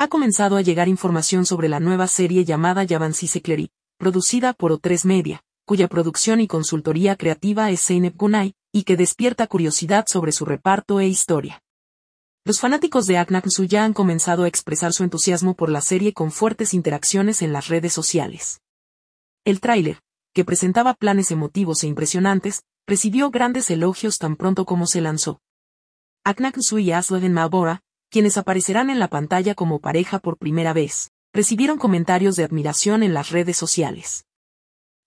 ha comenzado a llegar información sobre la nueva serie llamada Yavansi Seclery, producida por O3 Media, cuya producción y consultoría creativa es Zeynep Gunay, y que despierta curiosidad sobre su reparto e historia. Los fanáticos de Aknaksu ya han comenzado a expresar su entusiasmo por la serie con fuertes interacciones en las redes sociales. El tráiler, que presentaba planes emotivos e impresionantes, recibió grandes elogios tan pronto como se lanzó. Aknaksu y Mabora, quienes aparecerán en la pantalla como pareja por primera vez, recibieron comentarios de admiración en las redes sociales.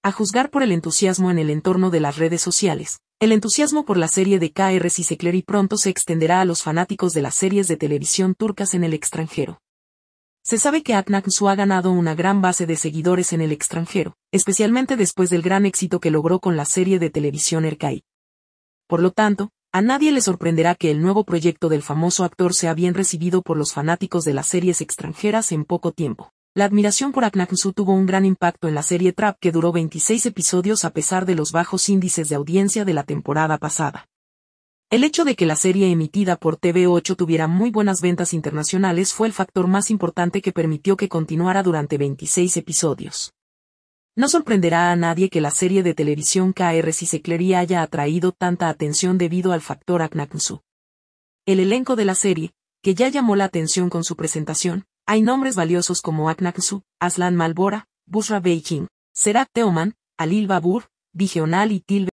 A juzgar por el entusiasmo en el entorno de las redes sociales, el entusiasmo por la serie de KR y pronto se extenderá a los fanáticos de las series de televisión turcas en el extranjero. Se sabe que Su ha ganado una gran base de seguidores en el extranjero, especialmente después del gran éxito que logró con la serie de televisión Erkay. Por lo tanto, a nadie le sorprenderá que el nuevo proyecto del famoso actor sea bien recibido por los fanáticos de las series extranjeras en poco tiempo. La admiración por Aknaksu tuvo un gran impacto en la serie Trap que duró 26 episodios a pesar de los bajos índices de audiencia de la temporada pasada. El hecho de que la serie emitida por TV8 tuviera muy buenas ventas internacionales fue el factor más importante que permitió que continuara durante 26 episodios. No sorprenderá a nadie que la serie de televisión KRC Seclería haya atraído tanta atención debido al factor aknaxu El elenco de la serie, que ya llamó la atención con su presentación, hay nombres valiosos como aknaxu Aslan Malbora, Busra Beijing, Serat Teoman, Alil Babur, y Tilbe